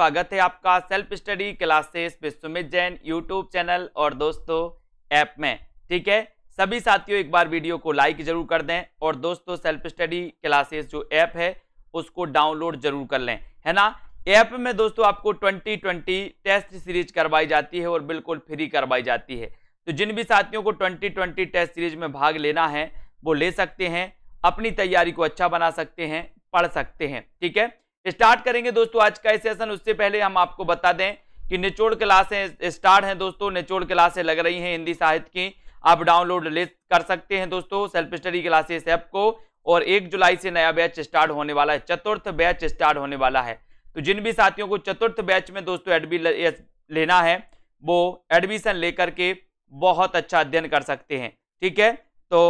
स्वागत है आपका सेल्फ स्टडी क्लासेस पे सुमित जैन यूट्यूब चैनल और दोस्तों ऐप में ठीक है सभी साथियों एक बार वीडियो को लाइक जरूर कर दें और दोस्तों सेल्फ स्टडी क्लासेस जो ऐप है उसको डाउनलोड जरूर कर लें है ना ऐप में दोस्तों आपको 2020 टेस्ट सीरीज करवाई जाती है और बिल्कुल फ्री करवाई जाती है तो जिन भी साथियों को ट्वेंटी टेस्ट सीरीज में भाग लेना है वो ले सकते हैं अपनी तैयारी को अच्छा बना सकते हैं पढ़ सकते हैं ठीक है स्टार्ट करेंगे दोस्तों आज का सेशन उससे पहले हम आपको बता दें कि निचोड़ क्लासें स्टार्ट हैं दोस्तों निचोड़ क्लासें लग रही हैं हिंदी साहित्य की आप डाउनलोड ले कर सकते हैं दोस्तों सेल्फ स्टडी क्लासेस ऐप को और एक जुलाई से नया बैच स्टार्ट होने वाला है चतुर्थ बैच स्टार्ट होने वाला है तो जिन भी साथियों को चतुर्थ बैच में दोस्तों एडमि लेना है वो एडमिशन लेकर के बहुत अच्छा अध्ययन कर सकते हैं ठीक है तो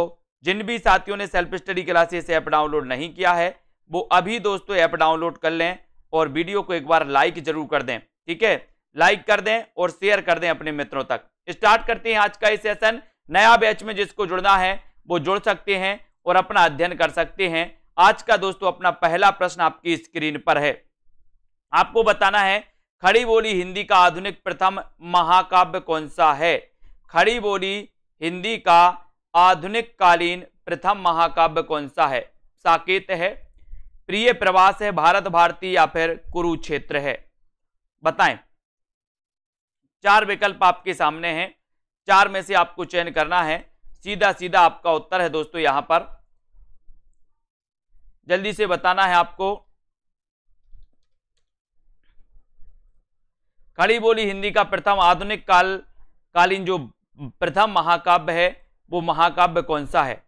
जिन भी साथियों ने self study classes app download नहीं किया है वो अभी दोस्तों ऐप डाउनलोड कर लें और वीडियो को एक बार लाइक जरूर कर दें ठीक है लाइक कर दें और शेयर कर दें अपने मित्रों तक स्टार्ट करते हैं आज का ये सेशन नया बैच में जिसको जुड़ना है वो जुड़ सकते हैं और अपना अध्ययन कर सकते हैं आज का दोस्तों अपना पहला प्रश्न आपकी स्क्रीन पर है आपको बताना है खड़ी बोली हिंदी का आधुनिक प्रथम महाकाव्य कौन सा है खड़ी बोली हिंदी का आधुनिक कालीन प्रथम महाकाव्य कौन सा है साकेत है प्रिय प्रवास है भारत भारती या फिर कुरुक्षेत्र है बताएं चार विकल्प आपके सामने हैं चार में से आपको चयन करना है सीधा सीधा आपका उत्तर है दोस्तों यहां पर जल्दी से बताना है आपको खड़ी बोली हिंदी का प्रथम आधुनिक काल कालीन जो प्रथम महाकाव्य है वो महाकाव्य कौन सा है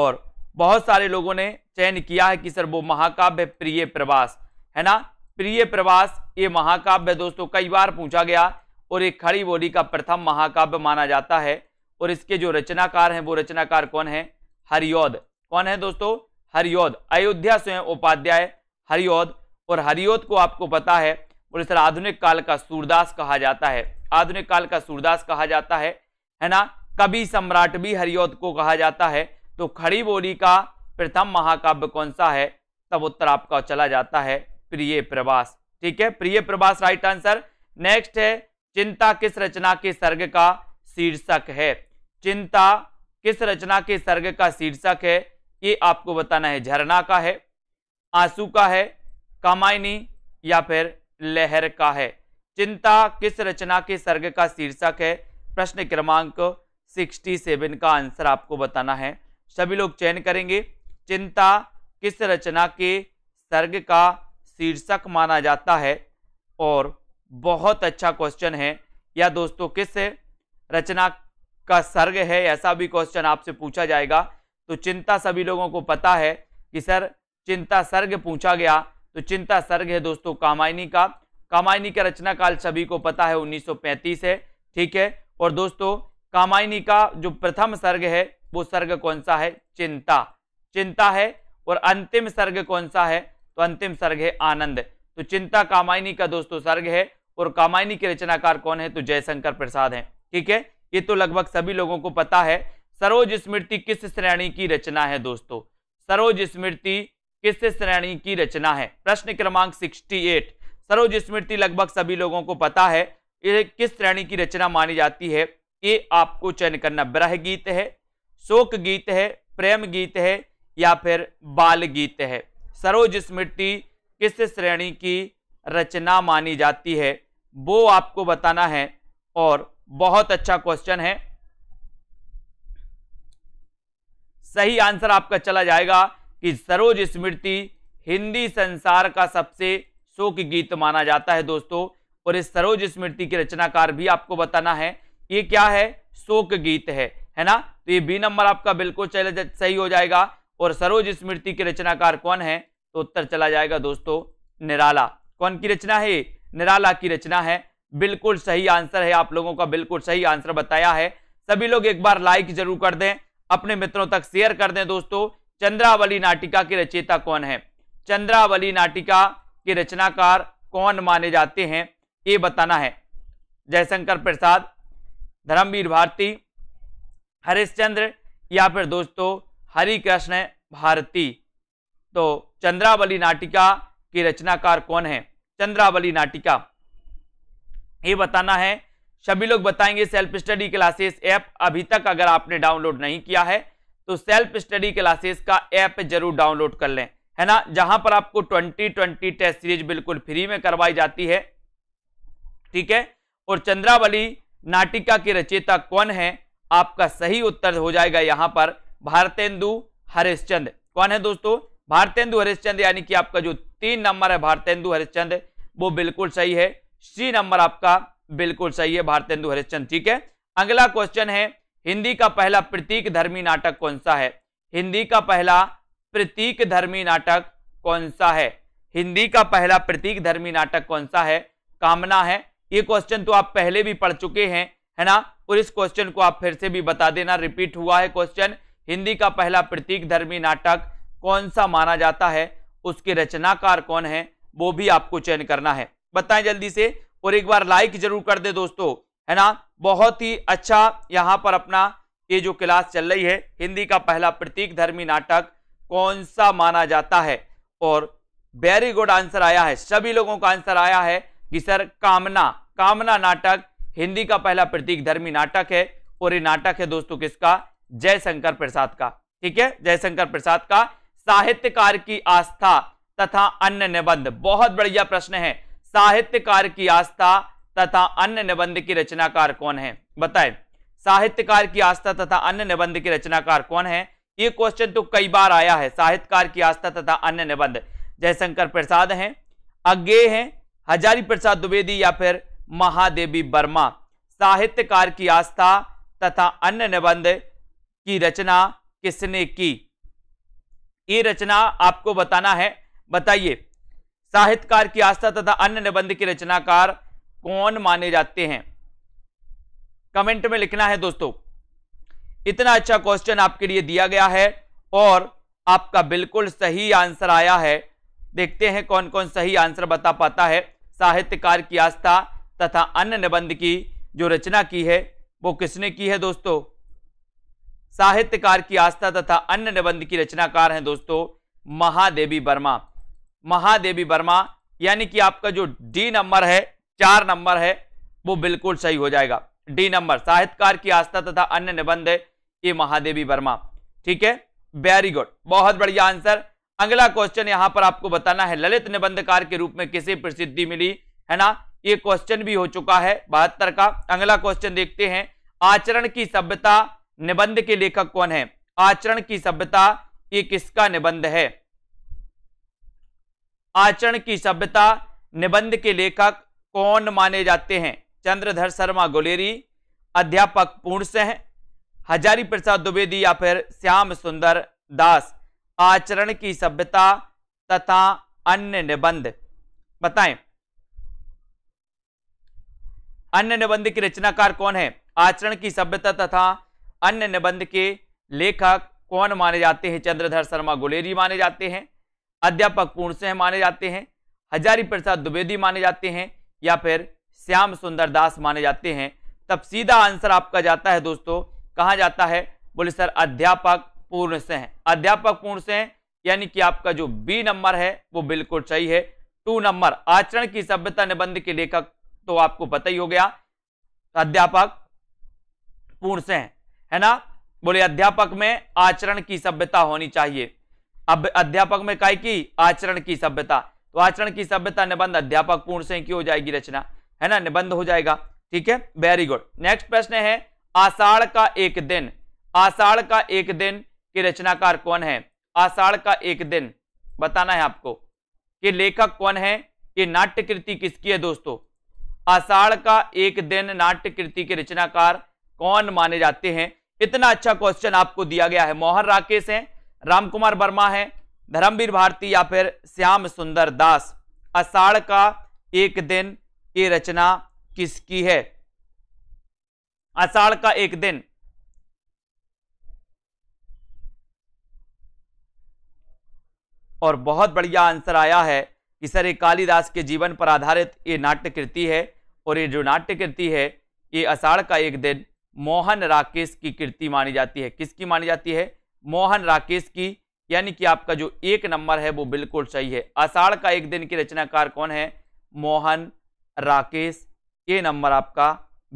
और बहुत सारे लोगों ने चयन किया है कि सर वो महाकाव्य प्रिय प्रवास है ना प्रिय प्रवास ये महाकाव्य दोस्तों कई बार पूछा गया और एक खड़ी बोली का प्रथम महाकाव्य माना जाता है और इसके जो रचनाकार हैं वो रचनाकार कौन है हरियोद कौन है दोस्तों हरियोद अयोध्या स्वयं उपाध्याय हरियोद और हरियोद को आपको पता है और इस आधुनिक काल का सूरदास कहा जाता है आधुनिक काल का सूरदास कहा जाता है है ना कवि सम्राट भी हरियोद को कहा जाता है तो खड़ी बोली का प्रथम महाकाव्य कौन सा है तब उत्तर आपका चला जाता है प्रिय प्रवास ठीक है प्रिय प्रवास राइट आंसर नेक्स्ट है चिंता किस रचना के सर्ग का शीर्षक है चिंता किस रचना के सर्ग का शीर्षक है ये आपको बताना है झरना का है आंसू का है कामायनी या फिर लहर का है चिंता किस रचना के सर्ग का शीर्षक है प्रश्न क्रमांक 67 का आंसर आपको बताना है सभी लोग चयन करेंगे चिंता किस रचना के सर्ग का शीर्षक माना जाता है और बहुत अच्छा क्वेश्चन है या दोस्तों किस रचना का सर्ग है ऐसा भी क्वेश्चन आपसे पूछा जाएगा तो चिंता सभी लोगों को पता है कि सर चिंता सर्ग पूछा गया तो चिंता सर्ग है दोस्तों कामायनी का कामायनी का रचना काल सभी को पता है 1935 है ठीक है और दोस्तों कामायनी का जो प्रथम सर्ग है वो सर्ग कौन सा है चिंता चिंता है और अंतिम सर्ग कौन सा है तो अंतिम सर्ग है आनंद तो चिंता कामायनी का दोस्तों सर्ग है और कामायनी के रचनाकार कौन है तो जयशंकर प्रसाद है ठीक है ये तो लगभग सभी लोगों को पता है सरोज स्मृति किस श्रेणी की रचना है दोस्तों सरोज स्मृति किस श्रेणी की रचना है प्रश्न क्रमांक एट सरोज स्मृति लगभग सभी लोगों को पता है ये किस श्रेणी की रचना मानी जाती है ये आपको चयन करना ब्रह गीत है शोक गीत है प्रेम गीत है या फिर बाल गीत है सरोज स्मृति किस श्रेणी की रचना मानी जाती है वो आपको बताना है और बहुत अच्छा क्वेश्चन है सही आंसर आपका चला जाएगा कि सरोज स्मृति हिंदी संसार का सबसे शोक गीत माना जाता है दोस्तों और इस सरोज स्मृति के रचनाकार भी आपको बताना है ये क्या है शोक गीत है है ना तो ये बी नंबर आपका बिल्कुल सही हो जाएगा और सरोज स्मृति के रचनाकार कौन है तो उत्तर चला जाएगा दोस्तों निराला कौन की रचना है निराला की रचना है बिल्कुल सही आंसर है आप लोगों का बिल्कुल सही आंसर बताया है सभी लोग एक बार लाइक जरूर कर दें अपने मित्रों तक शेयर कर दें दोस्तों चंद्रावली नाटिका के रचयिता कौन है चंद्रावली नाटिका के रचनाकार कौन माने जाते हैं ये बताना है जयशंकर प्रसाद धर्मवीर भारती हरिश्चंद्र या फिर दोस्तों हरिकृष्ण भारती तो चंद्रावली नाटिका की रचनाकार कौन है चंद्रावली नाटिका ये बताना है सभी लोग बताएंगे सेल्फ स्टडी क्लासेस ऐप अभी तक अगर आपने डाउनलोड नहीं किया है तो सेल्फ स्टडी क्लासेस का ऐप जरूर डाउनलोड कर लें है ना जहां पर आपको 2020 टेस्ट सीरीज बिल्कुल फ्री में करवाई जाती है ठीक है और चंद्रावली नाटिका के रचेता कौन है आपका सही उत्तर हो जाएगा यहां पर भारतेंदु हरिश्चंद कौन है दोस्तों भारतेंदु हरिश्चंद यानी कि आपका जो तीन नंबर है भारतेंदु हरिश्चंद वो बिल्कुल सही है सी नंबर आपका बिल्कुल सही है भारतेंदु हरिश्चंद ठीक है अगला क्वेश्चन है हिंदी का पहला प्रतीक धर्मी नाटक कौन सा है हिंदी का पहला प्रतीक धर्मी नाटक कौन सा है हिंदी का पहला प्रतीक धर्मी नाटक कौन सा है कामना है ये क्वेश्चन तो आप पहले भी पढ़ चुके हैं है ना और इस क्वेश्चन को आप फिर से भी बता देना रिपीट हुआ है क्वेश्चन हिंदी का पहला प्रतीक धर्मी नाटक कौन सा माना जाता है उसके रचनाकार कौन है वो भी आपको चयन करना है बताएं जल्दी से और एक बार लाइक जरूर कर दे दोस्तों है ना बहुत ही अच्छा यहाँ पर अपना ये जो क्लास चल रही है हिंदी का पहला प्रतीक धर्मी नाटक कौन सा माना जाता है और वेरी गुड आंसर आया है सभी लोगों का आंसर आया है कि सर कामना कामना नाटक हिंदी का पहला प्रतीक धर्मी नाटक है और ये नाटक है दोस्तों किसका जयशंकर प्रसाद का ठीक है जयशंकर प्रसाद का साहित्यकार की आस्था तथा अन्य निबंध बहुत बढ़िया प्रश्न है साहित्यकार की आस्था तथा अन्य निबंध की रचनाकार कौन है बताए साहित्यकार की आस्था तथा अन्य निबंध की रचनाकार कौन है ये क्वेश्चन तो कई बार आया है साहित्यकार की आस्था तथा अन्य निबंध जयशंकर प्रसाद हैं अज्ञे हैं हजारी प्रसाद द्विवेदी या फिर महादेवी वर्मा साहित्यकार की आस्था तथा अन्य निबंध की रचना किसने की ये रचना आपको बताना है बताइए साहित्यकार की आस्था तथा अन्य निबंध के रचनाकार कौन माने जाते हैं कमेंट में लिखना है दोस्तों इतना अच्छा क्वेश्चन आपके लिए दिया गया है और आपका बिल्कुल सही आंसर आया है देखते हैं कौन कौन सही आंसर बता पाता है साहित्यकार की आस्था तथा अन्य निबंध की जो रचना की है वो किसने की है दोस्तों साहित्यकार की आस्था तथा अन्य निबंध की रचनाकार हैं दोस्तों महादेवी वर्मा महादेवी वर्मा यानी कि आपका जो डी नंबर है चार नंबर है वो बिल्कुल सही हो जाएगा डी नंबर साहित्यकार की आस्था तथा अन्य निबंध है ये महादेवी वर्मा ठीक है वेरी गुड बहुत बढ़िया आंसर अगला क्वेश्चन यहां पर आपको बताना है ललित निबंधकार के रूप में किसे प्रसिद्धि मिली है ना ये क्वेश्चन भी हो चुका है बहत्तर का अगला क्वेश्चन देखते हैं आचरण की सभ्यता निबंध के लेखक कौन है आचरण की सभ्यता ये किसका निबंध है आचरण की सभ्यता निबंध के लेखक कौन माने जाते हैं चंद्रधर शर्मा गुलेरी अध्यापक पूर्ण सिंह हजारी प्रसाद द्विवेदी या फिर श्याम सुंदर दास आचरण की सभ्यता तथा अन्य निबंध बताएं अन्य निबंध की रचनाकार कौन है आचरण की सभ्यता तथा अन्य निबंध के लेखक कौन माने जाते हैं चंद्रधर शर्मा गुलेरी माने जाते हैं अध्यापक सिंह माने जाते हैं हजारी प्रसाद द्विवेदी माने जाते हैं या फिर श्याम सुंदर दास माने जाते हैं तब सीधा आंसर आपका जाता है दोस्तों कहा जाता है बोले सर अध्यापक पूर्ण सिंह अध्यापक पूर्ण सिंह यानी कि आपका जो बी नंबर है वो बिल्कुल सही है टू नंबर आचरण की सभ्यता निबंध के लेखक तो आपको पता ही हो गया अध्यापक पूर्ण सिंह है ना बोले अध्यापक में आचरण की सभ्यता होनी चाहिए अब अध्यापक में काय की आचरण की सभ्यता तो आचरण की सभ्यता निबंध अध्यापक पूर्ण से की हो जाएगी रचना है ना निबंध हो जाएगा ठीक है वेरी गुड नेक्स्ट प्रश्न है आषाढ़ का एक दिन आषाढ़ का एक दिन के रचनाकार कौन है आषाढ़ का एक दिन बताना है आपको कि लेखक कौन है ये नाट्य कृति किसकी है दोस्तों आषाढ़ का एक दिन नाट्य कृति के रचनाकार कौन माने जाते हैं इतना अच्छा क्वेश्चन आपको दिया गया है मोहन राकेश हैं राम कुमार वर्मा हैं धर्मवीर भारती या फिर श्याम सुंदर दास अषाढ़ का एक दिन ये रचना किसकी है अषाढ़ का एक दिन और बहुत बढ़िया आंसर आया है कि सर ये कालिदास के जीवन पर आधारित ये नाट्य कृति है और ये जो नाट्य कृति है ये अषाढ़ का एक दिन मोहन राकेश की कृति मानी जाती है किसकी मानी जाती है मोहन राकेश की यानी कि आपका जो एक नंबर है वो बिल्कुल सही है अषाढ़ का एक दिन की रचनाकार कौन है मोहन राकेश ये नंबर आपका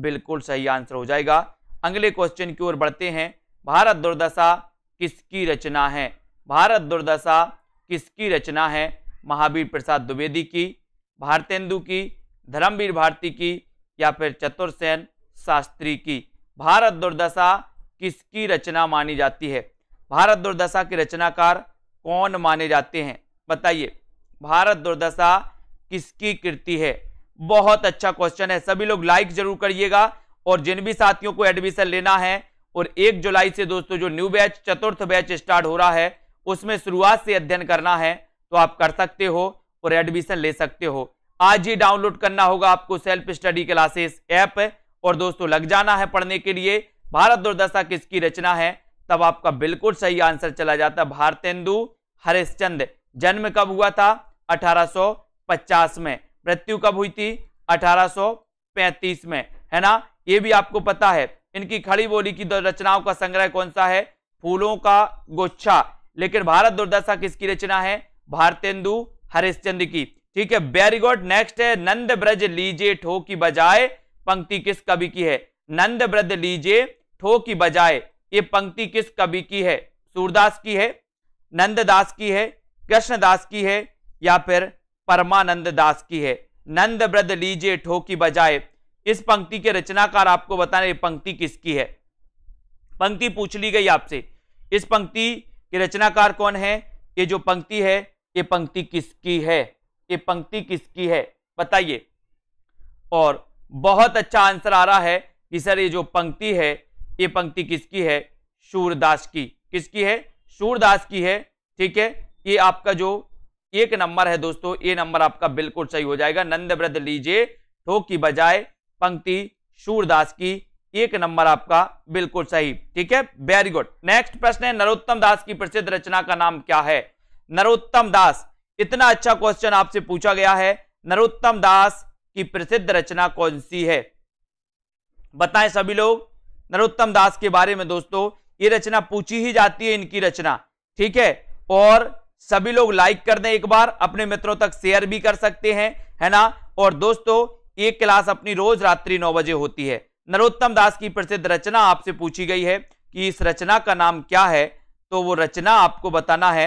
बिल्कुल सही आंसर हो जाएगा अगले क्वेश्चन की ओर बढ़ते हैं भारत दुर्दशा किसकी रचना है भारत दुर्दशा किसकी रचना है महावीर प्रसाद द्विवेदी की भारतेंदु की धर्मवीर भारती की या फिर चतुर्सेन शास्त्री की भारत दुर्दशा किसकी रचना मानी जाती है भारत दुर्दशा के रचनाकार कौन माने जाते हैं बताइए भारत दुर्दशा किसकी कृति है बहुत अच्छा क्वेश्चन है सभी लोग लाइक जरूर करिएगा और जिन भी साथियों को एडमिशन लेना है और एक जुलाई से दोस्तों जो न्यू बैच चतुर्थ बैच स्टार्ट हो रहा है उसमें शुरुआत से अध्ययन करना है तो आप कर सकते हो और एडमिशन ले सकते हो आज ही डाउनलोड करना होगा आपको सेल्फ स्टडी क्लासेस ऐप और दोस्तों लग जाना है पढ़ने के लिए भारत दुर्दशा किसकी रचना है तब आपका बिल्कुल सही आंसर चला जाता भारतेंदु हरिश्चंद जन्म कब हुआ था 1850 में मृत्यु कब हुई थी 1835 में है ना ये भी आपको पता है इनकी खड़ी बोली की रचनाओं का संग्रह कौन सा है फूलों का गुच्छा लेकिन भारत दुर्दशा किसकी रचना है भारतेंदु हरिश्चंद की ठीक है वेरी गुड नेक्स्ट है नंद ब्रज लीजे ठो की बजाय पंक्ति किस कवि की है नंद ब्रद लीजे ठो की बजाय ये पंक्ति किस कवि की है सूरदास की है नंददास की है कृष्णदास की है या फिर परमानंद दास की है नंद ब्रद लीजे ठो की बजाय इस पंक्ति के रचनाकार आपको बता ये पंक्ति किसकी है पंक्ति पूछ ली गई आपसे इस पंक्ति के रचनाकार कौन है ये जो पंक्ति है ये पंक्ति किसकी है ये पंक्ति किसकी है बताइए और बहुत अच्छा आंसर आ रहा है कि सर ये जो पंक्ति है ये पंक्ति किसकी है सूरदास की किसकी है सूरदास की है ठीक है ये आपका जो एक नंबर है दोस्तों ये नंबर आपका बिल्कुल सही हो जाएगा नंद व्रत लीजिए ठोक की बजाय पंक्ति सूरदास की एक नंबर आपका बिल्कुल सही ठीक है वेरी गुड नेक्स्ट प्रश्न है नरोत्तम दास की प्रसिद्ध रचना का नाम क्या है नरोत्तम दास इतना अच्छा क्वेश्चन आपसे पूछा गया है नरोत्तम दास की प्रसिद्ध रचना कौन सी है बताएं सभी लोग नरोत्तम दास के बारे में दोस्तों ये रचना पूछी ही जाती है इनकी रचना ठीक है और सभी लोग लाइक कर दें एक बार अपने मित्रों तक शेयर भी कर सकते हैं है ना और दोस्तों ये क्लास अपनी रोज रात्रि नौ बजे होती है नरोत्तम दास की प्रसिद्ध रचना आपसे पूछी गई है कि इस रचना का नाम क्या है तो वो रचना आपको बताना है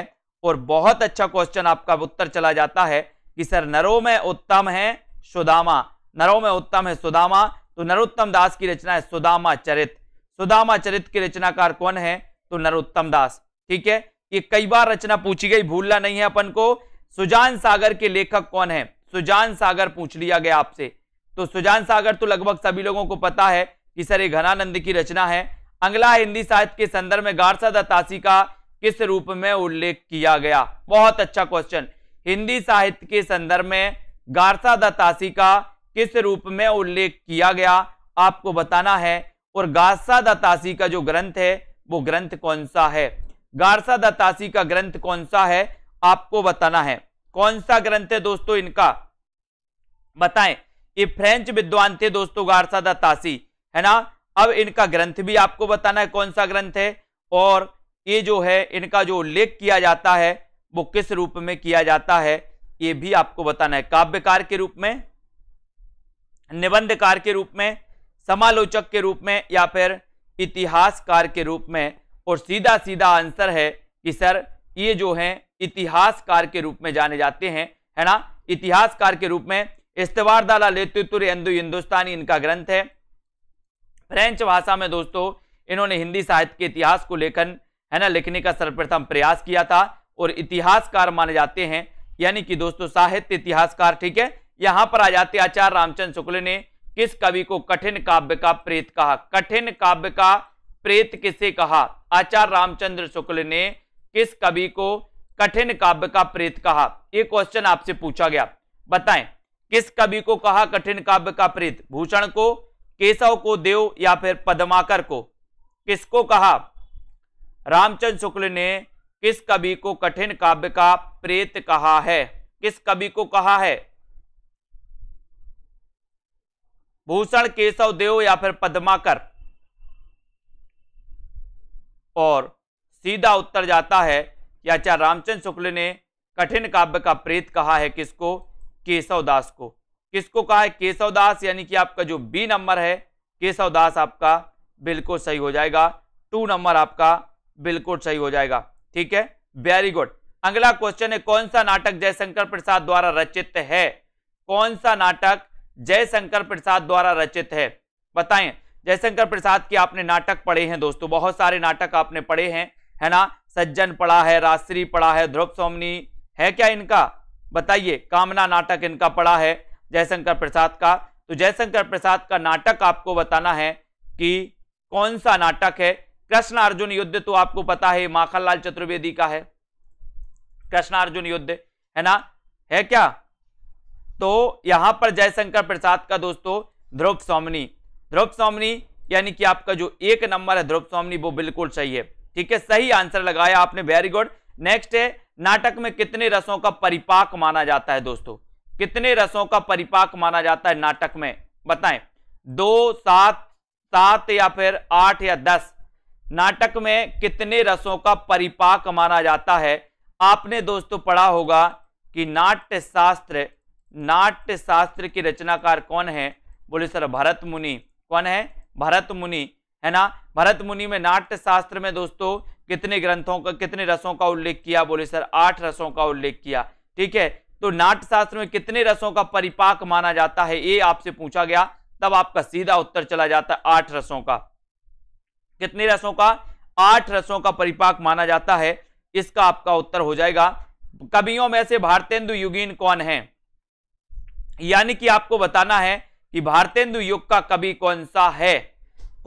और बहुत अच्छा क्वेश्चन आपका उत्तर चला जाता है कि सर नरो में उत्तम है सुदामा नरों में उत्तम है सुदामा तो नरोत्तम दास की रचना है सुदामा चरित सुदामा चरित के रचनाकार कौन है तो नरोत्तम दास ठीक है ये कई बार रचना पूछी गई भूलना नहीं है अपन को सुजान सागर के लेखक कौन है सुजान सागर पूछ लिया गया आपसे तो सुजान सागर तो लगभग सभी लोगों को पता है कि सर ये घनानंद की रचना है अंगला हिंदी साहित्य के संदर्भ में गारसा दत्तासी का किस रूप में उल्लेख किया गया बहुत अच्छा क्वेश्चन हिंदी साहित्य के संदर्भ में गारसा दत्तासी का किस रूप में उल्लेख किया गया आपको बताना है और गारसा दत्तासी का जो ग्रंथ है वो ग्रंथ कौन सा है गारसा दत्तासी का ग्रंथ कौन सा है आपको बताना है कौन सा ग्रंथ है दोस्तों इनका बताएं ये फ्रेंच विद्वान थे दोस्तों गारसा दत्तासी है ना अब इनका ग्रंथ भी आपको बताना है कौन सा ग्रंथ है और ये जो है इनका जो उल्लेख किया जाता है वो किस रूप में किया जाता है ये भी आपको बताना है काव्यकार के रूप में निबंधकार के रूप में समालोचक के रूप में या फिर इतिहासकार के रूप में और सीधा सीधा आंसर है कि सर ये जो है इतिहासकार के रूप में जाने जाते हैं है ना इतिहासकार के रूप में इस्तेवारदाला लेतुतुर हिंदू हिंदुस्तानी इनका ग्रंथ है फ्रेंच भाषा में दोस्तों इन्होंने हिंदी साहित्य के इतिहास को लेखन है ना लिखने का सर्वप्रथम प्रयास किया था और इतिहासकार माने जाते हैं यानी कि दोस्तों साहित्य इतिहासकार ठीक है यहां पर आ जाते आचार्य रामचंद्र शुक्ल ने किस कवि को कठिन काव्य का प्रेत कहा कठिन काव्य का प्रेत किसे कहा आचार्य रामचंद्र शुक्ल ने किस कवि को कठिन काव्य का प्रेत कहा ये क्वेश्चन आपसे पूछा गया बताएं किस कवि को कहा कठिन काव्य का प्रेत भूषण को केशव को देव या फिर पदमाकर को किसको कहा रामचंद्र शुक्ल ने किस कवि को कठिन काव्य का प्रेत कहा है किस कवि को कहा है भूषण केशव देव या फिर पद्माकर और सीधा उत्तर जाता है या चाहे रामचंद्र शुक्ल ने कठिन काव्य का प्रेत कहा है किसको केशव दास को किसको कहा है केशव दास यानी कि आपका जो बी नंबर है केशव दास आपका बिल्कुल सही हो जाएगा टू नंबर आपका बिल्कुल सही हो जाएगा ठीक है वेरी गुड अगला क्वेश्चन है कौन सा नाटक जयशंकर प्रसाद द्वारा रचित है कौन सा नाटक जयशंकर प्रसाद द्वारा रचित है बताएं जयशंकर प्रसाद के आपने नाटक पढ़े हैं दोस्तों बहुत सारे नाटक आपने पढ़े हैं है ना सज्जन पढ़ा है राश्री पढ़ा है ध्रुव सोमनी है क्या इनका बताइए कामना नाटक इनका पढ़ा है जयशंकर प्रसाद का तो जयशंकर प्रसाद का नाटक आपको बताना है कि कौन सा नाटक है कृष्ण अर्जुन युद्ध तो आपको पता है माखनलाल चतुर्वेदी का है कृष्ण अर्जुन युद्ध है ना है क्या तो यहां पर जयशंकर प्रसाद का दोस्तों ध्रुव सोमनी ध्रुव सोमनी यानी कि आपका जो एक नंबर है ध्रुव सोमनी वो बिल्कुल सही है ठीक है सही आंसर लगाया आपने वेरी गुड नेक्स्ट है नाटक में कितने रसों का परिपाक माना जाता है दोस्तों कितने रसों का परिपाक माना जाता है नाटक में बताएं दो सात सात या फिर आठ या दस नाटक में कितने रसों का परिपाक माना जाता है आपने दोस्तों पढ़ा होगा कि नाट्य शास्त्र नाट्य शास्त्र के रचनाकार कौन है बोले सर भरत मुनि कौन है भरत मुनि है ना भरत मुनि में नाट्य शास्त्र में दोस्तों कितने ग्रंथों का कितने रसों का उल्लेख किया बोले सर आठ रसों का उल्लेख किया ठीक है तो नाट्य शास्त्र में कितने रसों का परिपाक माना जाता है ये आपसे पूछा गया तब आपका सीधा उत्तर चला जाता है आठ रसों का कितने रसों का आठ रसों का परिपाक माना जाता है इसका आपका उत्तर हो जाएगा कवियों में से भारतेंदु युगीन कौन है यानी कि आपको बताना है कि भारतेंदु युग का कवि कौन सा है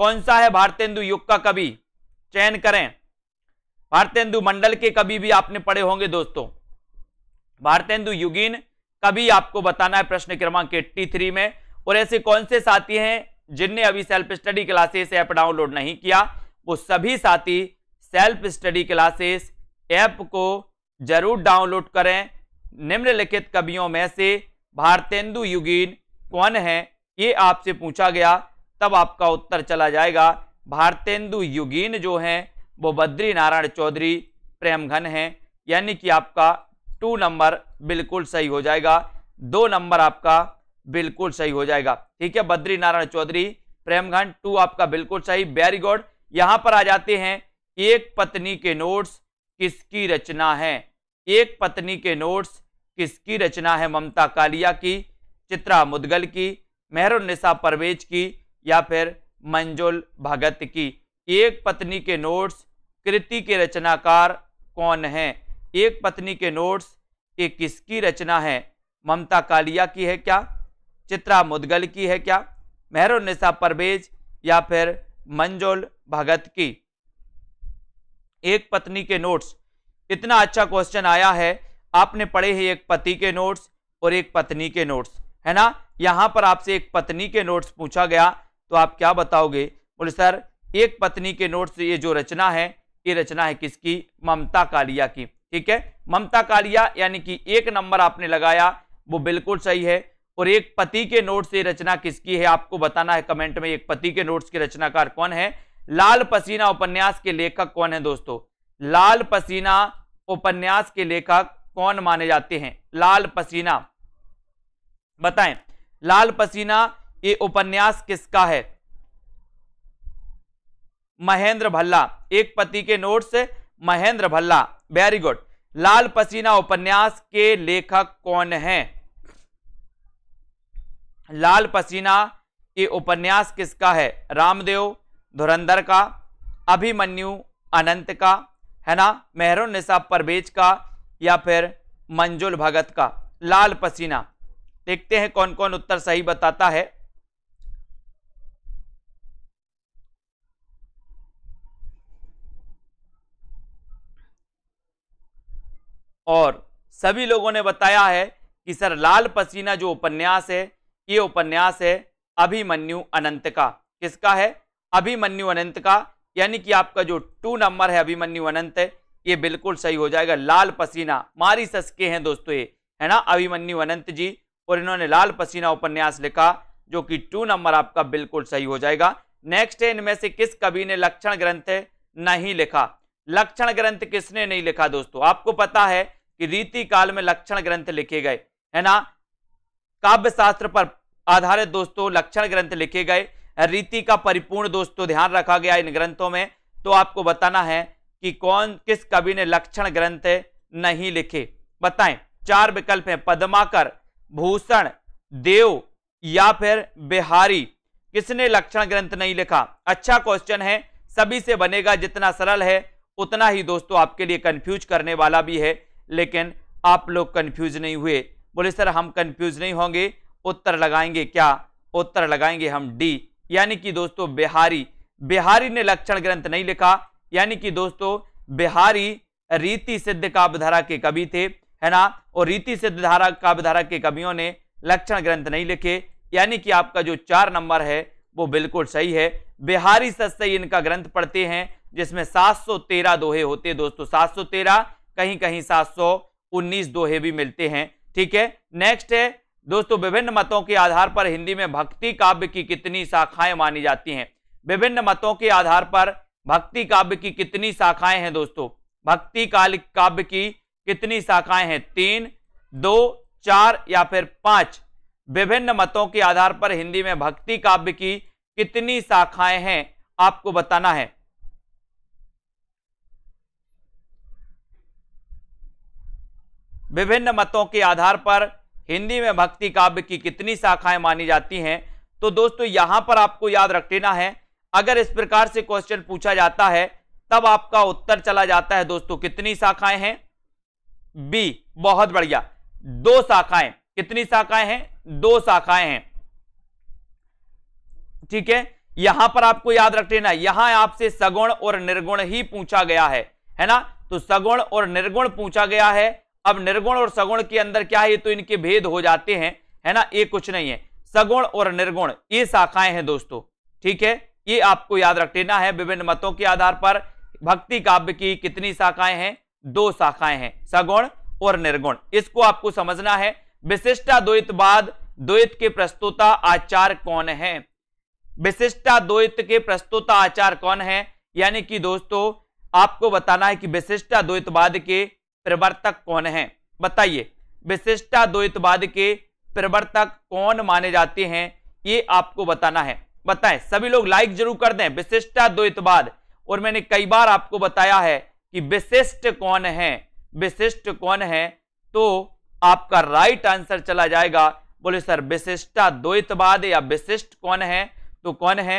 कौन सा है भारतेंदु युग का कवि चयन करें भारतेंदु मंडल के कवि भी आपने पढ़े होंगे दोस्तों भारतेंदु युगीन कवि आपको बताना है प्रश्न क्रमांक एट्टी थ्री में और ऐसे कौन से साथी हैं जिनने अभी self study classes app download नहीं किया वो सभी साथी सेल्फ स्टडी क्लासेस ऐप को जरूर डाउनलोड करें निम्नलिखित कवियों में से भारतेंदु युगीन कौन है ये आपसे पूछा गया तब आपका उत्तर चला जाएगा भारतेंदु युगीन जो हैं वो बद्री नारायण चौधरी प्रेमघन हैं यानी कि आपका टू नंबर बिल्कुल सही हो जाएगा दो नंबर आपका बिल्कुल सही हो जाएगा ठीक है बद्री नारायण चौधरी प्रेमघंट टू आपका बिल्कुल सही वेरी गुड यहां पर आ जाते हैं एक पत्नी के नोट्स किसकी रचना है एक पत्नी के नोट्स किसकी रचना है ममता कालिया की चित्रा मुदगल की मेहरुनिसा परवेज की या फिर मंजुल भगत की एक पत्नी के नोट्स कृति के रचनाकार कौन हैं एक पत्नी के नोट्स ये किसकी रचना है ममता कालिया की है क्या चित्रा मुदगल की है क्या मेहरुनिसा परवेज या फिर मंजोल भगत की एक पत्नी के नोट्स इतना अच्छा क्वेश्चन आया है आपने पढ़े हैं एक पति के नोट्स और एक पत्नी के नोट्स है ना यहाँ पर आपसे एक पत्नी के नोट्स पूछा गया तो आप क्या बताओगे बोले सर एक पत्नी के नोट्स ये जो रचना है ये रचना है किसकी ममता कालिया की ठीक है ममता कालिया यानी कि एक नंबर आपने लगाया वो बिल्कुल सही है और एक पति के नोट से रचना किसकी है आपको बताना है कमेंट में एक पति के नोट्स के रचनाकार कौन है लाल पसीना उपन्यास के लेखक कौन है दोस्तों लाल पसीना उपन्यास के लेखक कौन माने जाते हैं लाल पसीना बताएं लाल पसीना ये उपन्यास किसका है महेंद्र भल्ला एक पति के नोट्स महेंद्र भल्ला वेरी गुड लाल पसीना उपन्यास के लेखक कौन है लाल पसीना ये उपन्यास किसका है रामदेव धुरंधर का अभिमन्यु अनंत का है ना निशा परवेज का या फिर मंजुल भगत का लाल पसीना देखते हैं कौन कौन उत्तर सही बताता है और सभी लोगों ने बताया है कि सर लाल पसीना जो उपन्यास है ये उपन्यास है अभिमन्यु अनंत का किसका है अभिमन्यु अनंत का यानी कि आपका जो टू नंबर है अभिमन्यु अनंत है ये बिल्कुल सही हो जाएगा लाल पसीना मारी सस्के हैं दोस्तों ये है ना अभिमन्यु अनंत जी और इन्होंने लाल पसीना उपन्यास लिखा जो कि टू नंबर आपका बिल्कुल सही हो जाएगा नेक्स्ट है इनमें से किस कवि ने लक्षण ग्रंथ नहीं लिखा लक्षण ग्रंथ किसने नहीं लिखा दोस्तों आपको पता है कि रीति काल में लक्षण ग्रंथ लिखे गए है ना काव्य शास्त्र पर आधारित दोस्तों लक्षण ग्रंथ लिखे गए रीति का परिपूर्ण दोस्तों ध्यान रखा गया इन ग्रंथों में तो आपको बताना है कि कौन किस कवि ने लक्षण ग्रंथ नहीं लिखे बताएं चार विकल्प हैं पद्माकर भूषण देव या फिर बिहारी किसने लक्षण ग्रंथ नहीं लिखा अच्छा क्वेश्चन है सभी से बनेगा जितना सरल है उतना ही दोस्तों आपके लिए कंफ्यूज करने वाला भी है लेकिन आप लोग कंफ्यूज नहीं हुए बोले सर हम कंफ्यूज नहीं होंगे उत्तर लगाएंगे क्या उत्तर लगाएंगे हम डी यानी कि दोस्तों बिहारी बिहारी ने लक्षण ग्रंथ नहीं लिखा यानी कि दोस्तों बिहारी रीति सिद्ध काव्यधारा के कवि थे है ना और रीति सिद्ध धारा काव्यधारा के कवियों ने लक्षण ग्रंथ नहीं लिखे यानी कि आपका जो चार नंबर है वो बिल्कुल सही है बिहारी सत्य इनका ग्रंथ पढ़ते हैं जिसमें 713 दोहे होते हैं दोस्तों 713 कहीं कहीं 719 दोहे भी मिलते हैं ठीक है नेक्स्ट है दोस्तों विभिन्न मतों के आधार पर हिंदी में भक्ति काव्य की कितनी शाखाएं मानी जाती हैं विभिन्न मतों के आधार पर भक्ति काव्य की कितनी शाखाएं हैं दोस्तों भक्ति काल काव्य की कितनी शाखाएं हैं तीन दो चार या फिर पांच विभिन्न मतों के आधार पर हिंदी में भक्ति काव्य की कितनी शाखाएं हैं आपको बताना है विभिन्न मतों के आधार पर हिंदी में भक्ति काव्य की कितनी शाखाएं मानी जाती हैं तो दोस्तों यहां पर आपको याद रख लेना है अगर इस प्रकार से क्वेश्चन पूछा जाता है तब आपका उत्तर चला जाता है दोस्तों कितनी शाखाएं हैं बी बहुत बढ़िया दो शाखाएं कितनी शाखाएं हैं दो शाखाएं हैं ठीक है यहां पर आपको याद रख लेना यहां आपसे सगुण और निर्गुण ही पूछा गया है है ना तो सगुण और निर्गुण पूछा गया है अब निर्गुण और सगुण के अंदर क्या है तो इनके भेद हो जाते हैं है ना ये कुछ नहीं है सगुण और निर्गुण ये शाखाएं हैं दोस्तों ठीक है ये आपको याद रख लेना है विभिन्न मतों के आधार पर भक्ति काव्य की कितनी शाखाएं हैं दो शाखाएं हैं सगुण और निर्गुण इसको आपको समझना है विशिष्टा द्वैतवाद द्वैत के प्रस्तुता आचार कौन है विशिष्टा द्वैत के प्रस्तुता आचार कौन है यानी कि दोस्तों आपको बताना है कि विशिष्टा द्वैतवाद के प्रवर्तक कौन है बताइए विशिष्टा द्वैतवाद के प्रवर्तक कौन माने जाते हैं ये आपको बताना है बताएं सभी लोग लाइक जरूर कर दें विशिष्टा द्वैतवाद और मैंने कई बार आपको बताया है कि विशिष्ट कौन है विशिष्ट कौन है तो आपका राइट आंसर चला जाएगा बोले सर विशिष्टा द्वैतवाद या विशिष्ट कौन है तो कौन है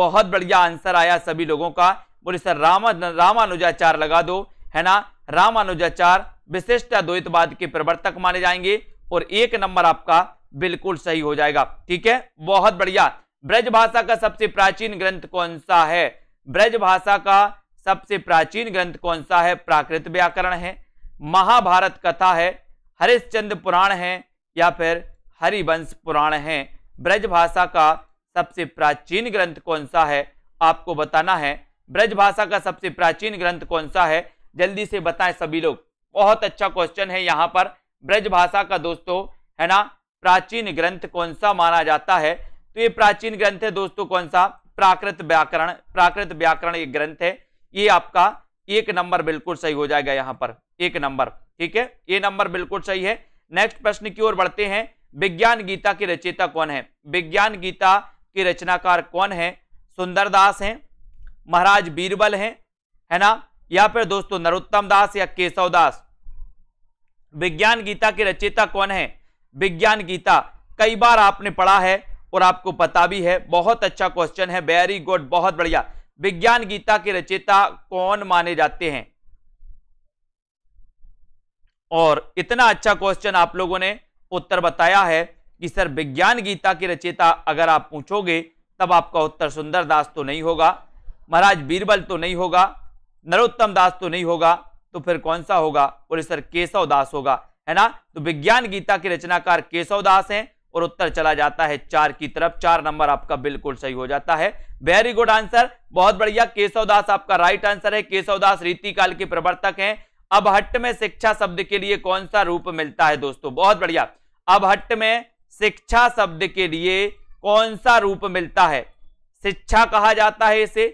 बहुत बढ़िया आंसर आया सभी लोगों का बोले सर रामा रामानुजाचार लगा दो है ना रामानुजाचार विशिष्ट अद्वैतवाद के प्रवर्तक माने जाएंगे और एक नंबर आपका बिल्कुल सही हो जाएगा ठीक है बहुत बढ़िया ब्रज भाषा का सबसे प्राचीन ग्रंथ कौन सा है ब्रज भाषा का सबसे प्राचीन ग्रंथ कौन सा है प्राकृत व्याकरण है महाभारत कथा है हरिश्चंद्र पुराण है या फिर हरिवंश पुराण है ब्रज भाषा का सबसे प्राचीन ग्रंथ कौन सा है आपको बताना है ब्रज भाषा का सबसे प्राचीन ग्रंथ कौन सा है जल्दी से बताएं सभी लोग बहुत अच्छा क्वेश्चन है यहाँ पर ब्रज भाषा का दोस्तों है ना प्राचीन ग्रंथ कौन सा माना जाता है तो ये प्राचीन ग्रंथ है दोस्तों कौन सा प्राकृत व्याकरण प्राकृत व्याकरण एक ग्रंथ है ये आपका एक नंबर बिल्कुल सही हो जाएगा यहाँ पर एक नंबर ठीक है ये नंबर बिल्कुल सही है नेक्स्ट प्रश्न की ओर बढ़ते हैं विज्ञान गीता की रचयिता कौन है विज्ञान गीता की रचनाकार कौन है सुंदरदास हैं महाराज बीरबल हैं है ना या फिर दोस्तों नरोत्तम दास या केशव दास विज्ञान गीता के रचयिता कौन है विज्ञान गीता कई बार आपने पढ़ा है और आपको पता भी है बहुत अच्छा क्वेश्चन है वेरी गुड बहुत बढ़िया विज्ञान गीता के रचयिता कौन माने जाते हैं और इतना अच्छा क्वेश्चन आप लोगों ने उत्तर बताया है कि सर विज्ञान गीता की रचयिता अगर आप पूछोगे तब आपका उत्तर सुंदरदास तो नहीं होगा महाराज बीरबल तो नहीं होगा नरोत्तम दास तो नहीं होगा तो फिर कौन सा होगा बोले सर केशव दास होगा है ना तो विज्ञान गीता के रचनाकार केशव दास है और उत्तर चला जाता है चार की तरफ चार नंबर आपका बिल्कुल सही हो जाता है वेरी गुड आंसर बहुत बढ़िया केशव दास आपका राइट आंसर है केशव दास रीतिकाल के प्रवर्तक हैं अब में शिक्षा शब्द के लिए कौन सा रूप मिलता है दोस्तों बहुत बढ़िया अब में शिक्षा शब्द के लिए कौन सा रूप मिलता है शिक्षा कहा जाता है इसे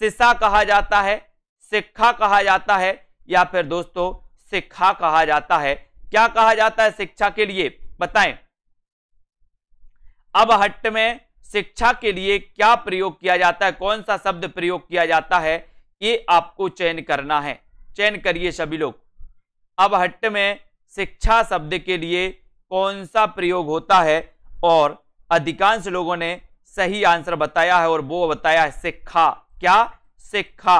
शिशा कहा जाता है सिक्खा कहा जाता है या फिर दोस्तों सिक्खा कहा जाता है क्या कहा जाता है शिक्षा के लिए बताएं अब हट्ट में शिक्षा के लिए क्या प्रयोग किया जाता है कौन सा शब्द प्रयोग किया जाता है ये आपको चयन करना है चयन करिए सभी लोग अब हट्ट में शिक्षा शब्द के लिए कौन सा प्रयोग होता है और अधिकांश लोगों ने सही आंसर बताया है और वो बताया है शिक्षा क्या सिक्खा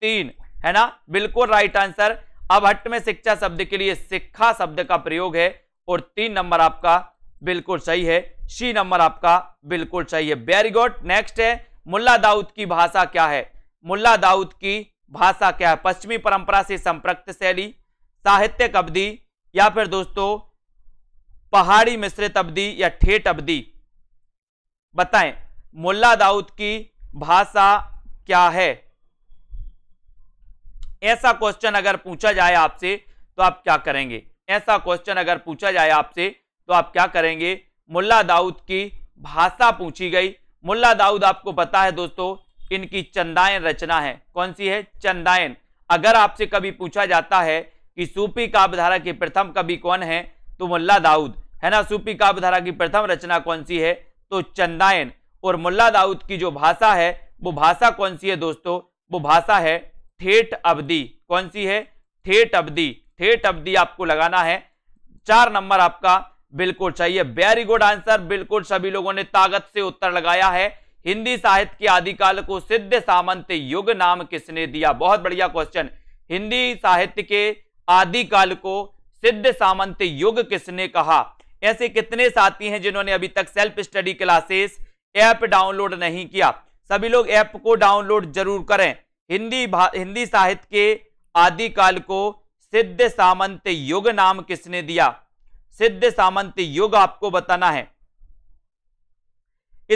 तीन है ना बिल्कुल राइट आंसर अब हट में शिक्षा शब्द के लिए शिक्षा शब्द का प्रयोग है और तीन नंबर आपका बिल्कुल सही है सी नंबर आपका बिल्कुल सही है वेरी गुड नेक्स्ट है मुल्ला दाऊद की भाषा क्या है मुल्ला दाऊद की भाषा क्या है पश्चिमी परंपरा से संपर्क शैली साहित्य अवधि या फिर दोस्तों पहाड़ी मिश्रित अवधि या ठेठ अवधि बताएं मुल्ला दाऊद की भाषा क्या है ऐसा क्वेश्चन अगर पूछा जाए आपसे तो आप क्या करेंगे ऐसा क्वेश्चन अगर पूछा जाए आपसे तो आप क्या करेंगे मुल्ला दाऊद की भाषा पूछी गई मुल्ला दाऊद आपको पता है दोस्तों इनकी चंदायन रचना है कौन सी है चंदायन अगर आपसे कभी पूछा जाता है कि सूपी काव्यधारा की प्रथम कवि कौन है तो मुल्ला दाऊद है ना सूपी काव्यधारा की प्रथम रचना कौन सी है तो चंदायन और मुल्ला दाऊद की जो भाषा है वो भाषा कौन सी है दोस्तों वो भाषा है ठेठ अवधि कौन सी है ठेठ अवधि ठेठ अवधि आपको लगाना है चार नंबर आपका बिल्कुल चाहिए वेरी गुड आंसर बिल्कुल सभी लोगों ने ताकत से उत्तर लगाया है हिंदी साहित्य के आदिकाल को सिद्ध सामंत युग नाम किसने दिया बहुत बढ़िया क्वेश्चन हिंदी साहित्य के आदिकाल को सिद्ध सामंत युग किसने कहा ऐसे कितने साथी हैं जिन्होंने अभी तक self study classes app download नहीं किया सभी लोग ऐप को डाउनलोड जरूर करें हिंदी हिंदी साहित्य के आदिकाल को सिद्ध सामंत युग नाम किसने दिया सिद्ध सामंत युग आपको बताना है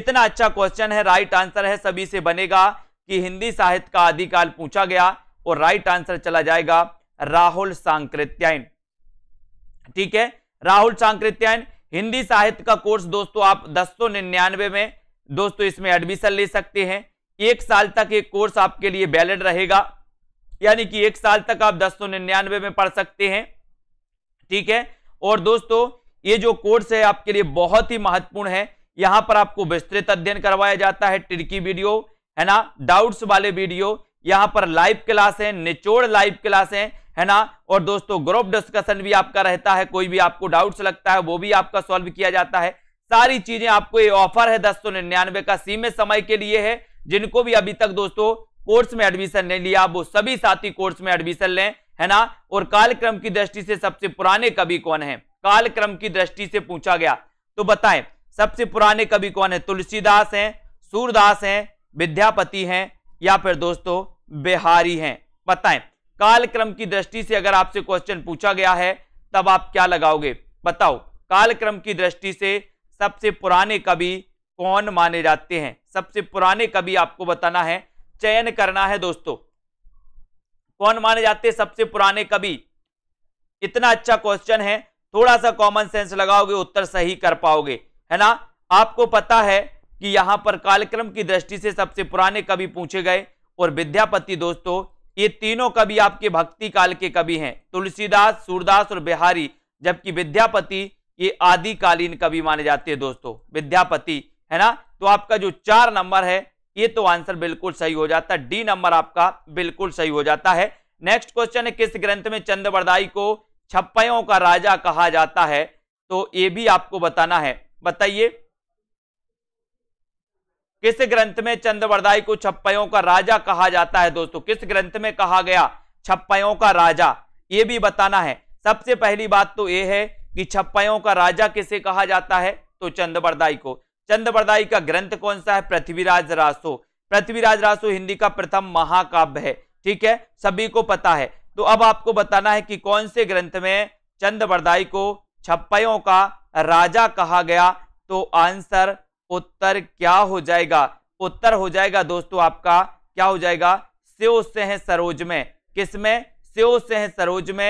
इतना अच्छा क्वेश्चन है राइट आंसर है सभी से बनेगा कि हिंदी साहित्य का आदिकाल पूछा गया और राइट आंसर चला जाएगा राहुल सांकृत्यायन ठीक है राहुल सांकृत्यायन हिंदी साहित्य का कोर्स दोस्तों आप दस में दोस्तों इसमें एडमिशन ले सकते हैं एक साल तक एक कोर्स आपके लिए वैलिड रहेगा यानी कि एक साल तक आप दस सौ निन्यानवे में पढ़ सकते हैं ठीक है और दोस्तों ये जो कोर्स है आपके लिए बहुत ही महत्वपूर्ण है यहाँ पर आपको विस्तृत अध्ययन करवाया जाता है टिड़की वीडियो है ना डाउट्स वाले वीडियो यहाँ पर लाइव क्लास है निचोड़ लाइव क्लास है है ना और दोस्तों ग्रुप डिस्कशन भी आपका रहता है कोई भी आपको डाउट्स लगता है वो भी आपका सॉल्व किया जाता है सारी चीजें आपको ये ऑफर है दस सौ निन्यानवे का सीमित समय के लिए है जिनको भी अभी तक दोस्तों कोर्स में एडमिशन नहीं लिया वो सभी साथी कोर्स में एडमिशन लें है ना और कालक्रम की दृष्टि से सबसे पुराने कवि कौन है कालक्रम की दृष्टि से पूछा गया तो बताएं सबसे पुराने कवि कौन है तुलसीदास हैं सूरदास हैं विद्यापति हैं या फिर दोस्तों बिहारी हैं बताएं कालक्रम की दृष्टि से अगर आपसे क्वेश्चन पूछा गया है तब आप क्या लगाओगे बताओ कालक्रम की दृष्टि से सबसे पुराने कवि कौन माने जाते हैं सबसे पुराने कवि आपको बताना है चयन करना है दोस्तों कौन माने जाते हैं सबसे पुराने कवि इतना अच्छा क्वेश्चन है थोड़ा सा कॉमन सेंस लगाओगे उत्तर सही कर पाओगे है ना आपको पता है कि यहां पर कालक्रम की दृष्टि से सबसे पुराने कवि पूछे गए और विद्यापति दोस्तों ये तीनों कवि आपके भक्ति काल के कवि हैं तुलसीदास सूरदास और बिहारी जबकि विद्यापति ये आदिकालीन कवि माने जाते हैं दोस्तों विद्यापति है ना तो आपका जो चार नंबर है ये तो आंसर बिल्कुल सही हो जाता है डी नंबर आपका बिल्कुल सही हो जाता है नेक्स्ट क्वेश्चन है किस ग्रंथ में चंद्रवरदाई को छप्पयों का राजा कहा जाता है तो ये भी आपको बताना है बताइए किस ग्रंथ में चंद्रवरदाई को छप्पयों का राजा कहा जाता है दोस्तों किस ग्रंथ में कहा गया छप्पयों का राजा ये भी बताना है सबसे पहली बात तो ये है कि छप्पयों का राजा किसे कहा जाता है तो चंद्रवरदाई को चंद्रप्रदायी का ग्रंथ कौन सा है पृथ्वीराज रासो पृथ्वीराज रासो हिंदी का प्रथम महाकाव्य है ठीक है सभी को पता है तो अब आपको बताना है कि कौन से ग्रंथ में चंद्रप्रदायी को छप्पयों का राजा कहा गया तो आंसर उत्तर क्या हो जाएगा उत्तर हो जाएगा दोस्तों आपका क्या हो जाएगा सेव से है सरोज में किसमें सेव से है सरोज में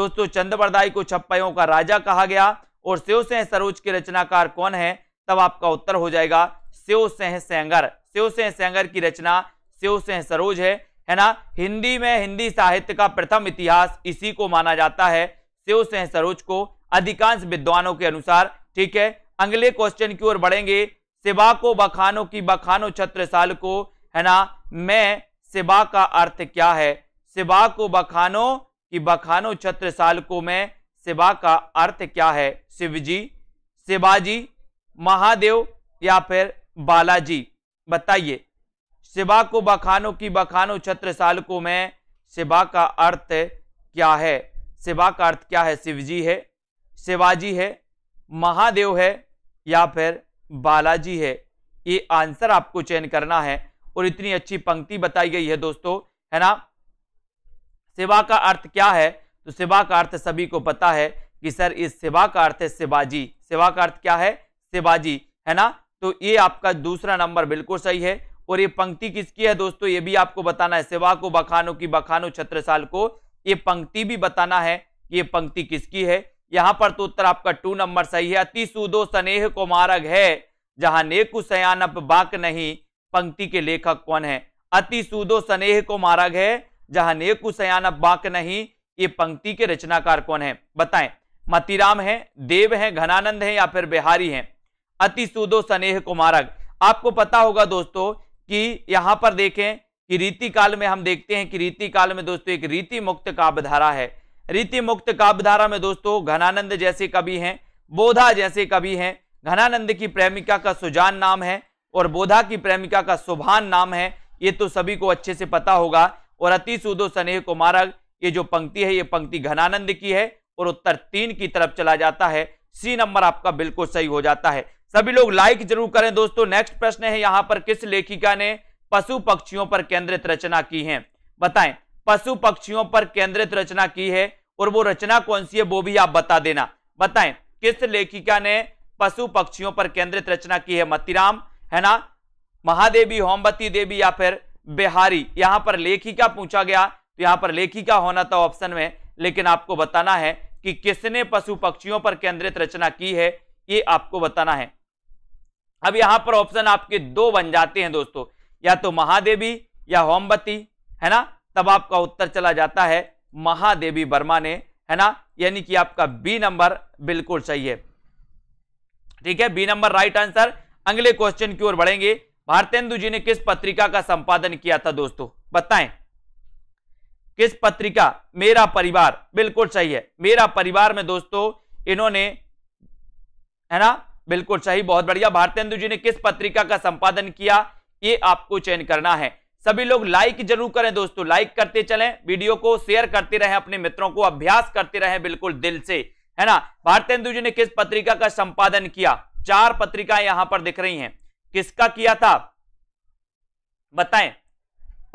दोस्तों चंद्रप्रदायी को छप्पयों का राजा कहा गया और सेव से है सरोज के रचनाकार कौन है तब आपका उत्तर हो जाएगा शिव सिंह सेंगर शिव सिंह सेंगर की रचना शिव सिंह सरोज है है ना हिंदी में हिंदी साहित्य का प्रथम इतिहास इसी को माना जाता है शिव सिंह सरोज को अधिकांश विद्वानों के अनुसार ठीक है अगले क्वेश्चन की ओर बढ़ेंगे सिबा को बखानो की बखानो छत्रसाल को है ना मैं सिबा का अर्थ क्या है सिबा को बखानो की बखानो छत्रसाल को मैं सिबा का अर्थ क्या है शिवजी शिवाजी महादेव या फिर बालाजी बताइए शिवा को बखानो की बखानो छत्र को में शिवा का अर्थ क्या है शिवा का अर्थ क्या है शिवजी है शिवाजी है महादेव है या फिर बालाजी है ये आंसर आपको चयन करना है और इतनी अच्छी पंक्ति बताई गई है दोस्तों है ना सेवा का अर्थ क्या है तो सेवा का अर्थ सभी को पता है कि सर इस सेवा का अर्थ है शिवाजी सेवा का अर्थ क्या है शिवाजी है ना तो ये आपका दूसरा नंबर बिल्कुल सही है और ये पंक्ति किसकी है दोस्तों ये भी आपको बताना है सेवा को बखानो की बखानो छत्रसाल को ये पंक्ति भी बताना है ये पंक्ति किसकी है यहां पर तो उत्तर आपका टू नंबर सही है अति सुदो स्नेह को मारग है जहां नेकु सयानप बाक नहीं पंक्ति के लेखक कौन है अति सुदो स्नेह को मारग है जहां नेकु सयानप बाक नहीं ये पंक्ति के रचनाकार कौन है बताएं मतीराम है देव है घनानंद है या फिर बिहारी है अति सुदो स्नेह कुमारक आपको पता होगा दोस्तों कि यहां पर देखें कि रीति काल में हम देखते हैं कि रीति काल में दोस्तों एक रीति मुक्त काव्यधारा है रीति मुक्त काव्यधारा में दोस्तों घनानंद जैसे कवि हैं बोधा जैसे कवि हैं घनानंद की प्रेमिका का सुजान नाम है और बोधा की प्रेमिका का सुभान नाम है ये तो सभी को अच्छे से पता होगा और अति सुदो स्नेह कुमारक ये जो पंक्ति है ये पंक्ति घनानंद की है और उत्तर तीन की तरफ चला जाता है सी नंबर आपका बिल्कुल सही हो जाता है सभी लोग लाइक जरूर करें दोस्तों नेक्स्ट प्रश्न है यहां पर किस लेखिका ने पशु पक्षियों पर केंद्रित रचना की है बताएं पशु पक्षियों पर केंद्रित रचना की है और वो रचना कौन सी है वो भी आप बता देना बताएं किस लेखिका ने पशु पक्षियों पर केंद्रित रचना की है मतीराम है ना महादेवी होमबती देवी या फिर बिहारी यहां पर लेखिका पूछा गया तो यहां पर लेखिका होना था तो ऑप्शन में लेकिन आपको बताना है कि किसने पशु पक्षियों पर केंद्रित रचना की है ये आपको बताना है अब यहां पर ऑप्शन आपके दो बन जाते हैं दोस्तों या तो महादेवी या होमबती है ना तब आपका उत्तर चला जाता है महादेवी वर्मा ने है ना यानी कि आपका बी नंबर बिल्कुल सही है ठीक है बी नंबर राइट आंसर अगले क्वेश्चन की ओर बढ़ेंगे भारतेंदु जी ने किस पत्रिका का संपादन किया था दोस्तों बताएं किस पत्रिका मेरा परिवार बिल्कुल सही है मेरा परिवार में दोस्तों इन्होंने है ना बिल्कुल सही बहुत बढ़िया भारतेंदु जी ने किस पत्रिका का संपादन किया ये आपको चयन करना है सभी लोग लाइक जरूर करें दोस्तों लाइक करते चलें वीडियो को शेयर करते रहें अपने मित्रों को अभ्यास करते रहें बिल्कुल दिल से है ना भारतेंदु जी ने किस पत्रिका का संपादन किया चार पत्रिकाएं यहां पर दिख रही हैं किसका किया था बताएं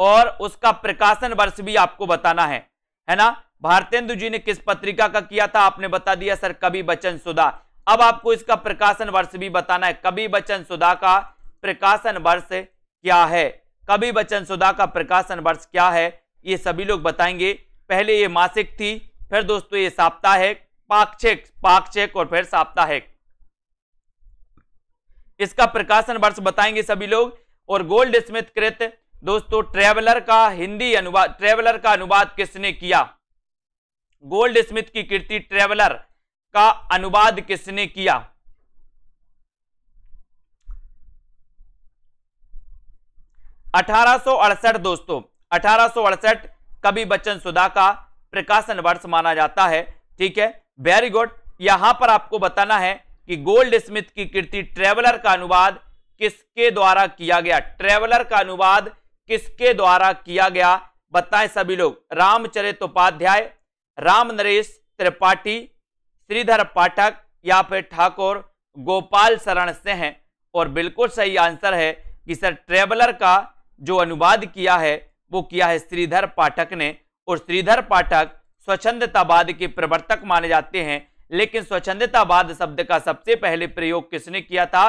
और उसका प्रकाशन वर्ष भी आपको बताना है है ना भारतेंदु जी ने किस पत्रिका का किया था आपने बता दिया सर कवि बचन सुधा अब आपको इसका प्रकाशन वर्ष भी बताना है कभी बचन सुधा का प्रकाशन वर्ष क्या है कभी बचन सुधा का प्रकाशन वर्ष क्या है ये सभी लोग बताएंगे पहले ये मासिक थी फिर दोस्तों ये साप्ताहिक पाक्षिक पाक्षिक और फिर साप्ताहिक इसका प्रकाशन वर्ष बताएंगे सभी लोग और गोल्ड स्मिथ कृत दोस्तों ट्रेवलर का हिंदी अनुवाद ट्रेवलर का अनुवाद किसने किया गोल्ड स्मिथ की कृति ट्रेवलर का अनुवाद किसने किया अठारह दोस्तों अठारह कवि बच्चन सुधा का प्रकाशन वर्ष माना जाता है ठीक है वेरी गुड यहां पर आपको बताना है कि गोल्ड स्मिथ की कृति ट्रेवलर का अनुवाद किसके द्वारा किया गया ट्रेवलर का अनुवाद किसके द्वारा किया गया बताएं सभी लोग रामचरित उपाध्याय राम नरेश त्रिपाठी श्रीधर पाठक या फिर ठाकुर गोपाल शरण से हैं और बिल्कुल सही आंसर है कि सर ट्रेवलर का जो अनुवाद किया है वो किया है श्रीधर पाठक ने और श्रीधर पाठक स्वच्छंदतावाद के प्रवर्तक माने जाते हैं लेकिन स्वच्छंदतावाद शब्द का सबसे पहले प्रयोग किसने किया था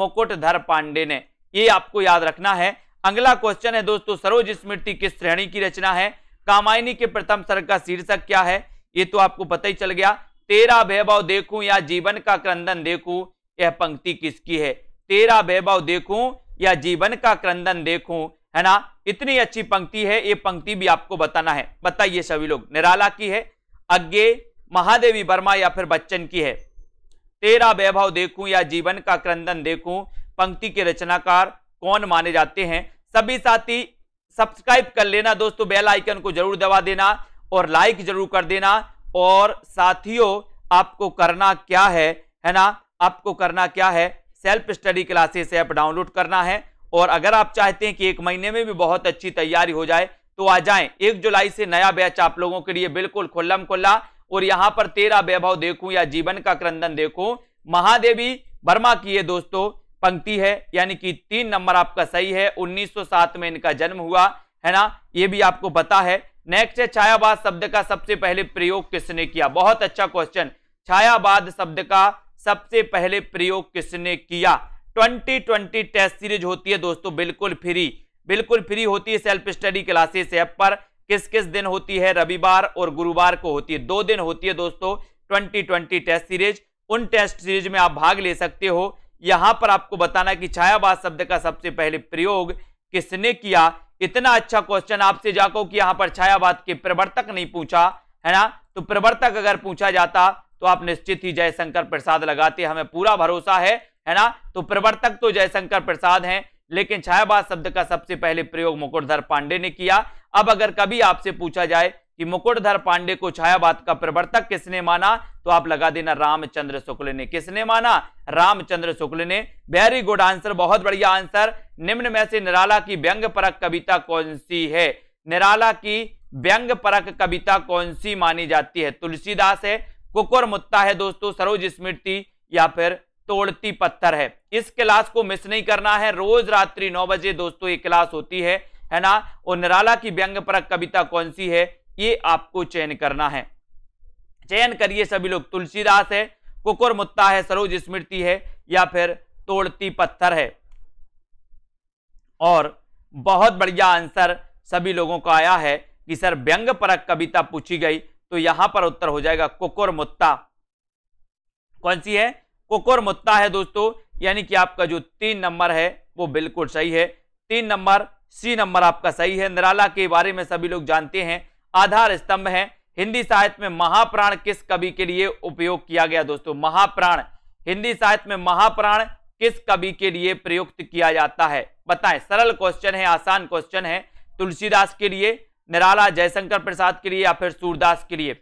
मुकुटधर पांडे ने ये आपको याद रखना है अगला क्वेश्चन है दोस्तों सरोज स्मृति किस श्रेणी की रचना है कामायनी के प्रथम सर का शीर्षक क्या है ये तो आपको पता ही चल गया तेरा वैभव देखूं या जीवन का क्रंदन देखूं यह पंक्ति किसकी है तेरा वैभव देखूं या जीवन का क्रंदन देखूं है ना इतनी अच्छी पंक्ति है ये पंक्ति भी आपको बताना है बताइए सभी लोग निराला की है अज्ञे महादेवी वर्मा या फिर बच्चन की है तेरा वैभव देखूं या जीवन का क्रंदन देखूं पंक्ति के रचनाकार कौन माने जाते हैं सभी साथी सब्सक्राइब कर लेना दोस्तों बेल आइकन को जरूर दबा देना और लाइक जरूर कर देना और साथियों आपको करना क्या है है ना आपको करना क्या है self study classes app download करना है और अगर आप चाहते हैं कि एक महीने में भी बहुत अच्छी तैयारी हो जाए तो आ जाएं एक जुलाई से नया बैच आप लोगों के लिए बिल्कुल खुल्लम खुल्ला और यहाँ पर तेरा वैभव देखूं या जीवन का क्रंदन देखूं महादेवी वर्मा की ये दोस्तों पंक्ति है यानी कि तीन नंबर आपका सही है 1907 में इनका जन्म हुआ है ना ये भी आपको पता है नेक्स्ट है छायावाद शब्द का सबसे पहले प्रयोग किसने किया बहुत अच्छा क्वेश्चन छायावाद शब्द का सबसे पहले प्रयोग किसने किया 2020 टेस्ट सीरीज होती है दोस्तों बिल्कुल फ्री बिल्कुल फ्री होती है सेल्फ स्टडी क्लासेस ऐप पर किस किस दिन होती है रविवार और गुरुवार को होती है दो दिन होती है दोस्तों 2020 टेस्ट सीरीज उन टेस्ट सीरीज में आप भाग ले सकते हो यहां पर आपको बताना कि छायावाद शब्द का सबसे पहले प्रयोग किसने किया इतना अच्छा क्वेश्चन आपसे जाको कि यहां पर छायावाद के प्रवर्तक नहीं पूछा है ना तो प्रवर्तक अगर पूछा जाता तो आप निश्चित ही जयशंकर प्रसाद लगाते हमें पूरा भरोसा है है ना तो प्रवर्तक तो जयशंकर प्रसाद हैं लेकिन छायावाद शब्द का सबसे पहले प्रयोग मुकुटधर पांडे ने किया अब अगर कभी आपसे पूछा जाए कि मुकुटधर पांडे को छायावाद का प्रवर्तक किसने माना तो आप लगा देना रामचंद्र शुक्ल ने किसने माना रामचंद्र शुक्ल ने वेरी गुड आंसर बहुत बढ़िया आंसर निम्न में से निराला की व्यंग परक कविता कौन सी है निराला की व्यंग परक कविता कौन सी मानी जाती है तुलसीदास है कुकुर मुत्ता है दोस्तों सरोज स्मृति या फिर तोड़ती पत्थर है इस क्लास को मिस नहीं करना है रोज रात्रि नौ बजे दोस्तों ये क्लास होती है है ना और निराला की व्यंग परक कविता कौन सी है ये आपको चयन करना है चयन करिए सभी लोग तुलसीदास है कुकुर मुत्ता है सरोज स्मृति है या फिर तोड़ती पत्थर है और बहुत बढ़िया आंसर सभी लोगों का आया है कि सर व्यंग परक कविता पूछी गई तो यहां पर उत्तर हो जाएगा कुकुर मुत्ता कौन सी है कुकुर मुत्ता है दोस्तों यानी कि आपका जो तीन नंबर है वो बिल्कुल सही है तीन नंबर सी नंबर आपका सही है निराला के बारे में सभी लोग जानते हैं आधार स्तंभ है हिंदी साहित्य में महाप्राण किस कवि के लिए उपयोग किया गया दोस्तों महाप्राण हिंदी साहित्य में महाप्राण किस कवि के लिए प्रयुक्त किया जाता है बताएं सरल क्वेश्चन है आसान क्वेश्चन है तुलसीदास के लिए निराला जयशंकर प्रसाद के लिए या फिर सूरदास के लिए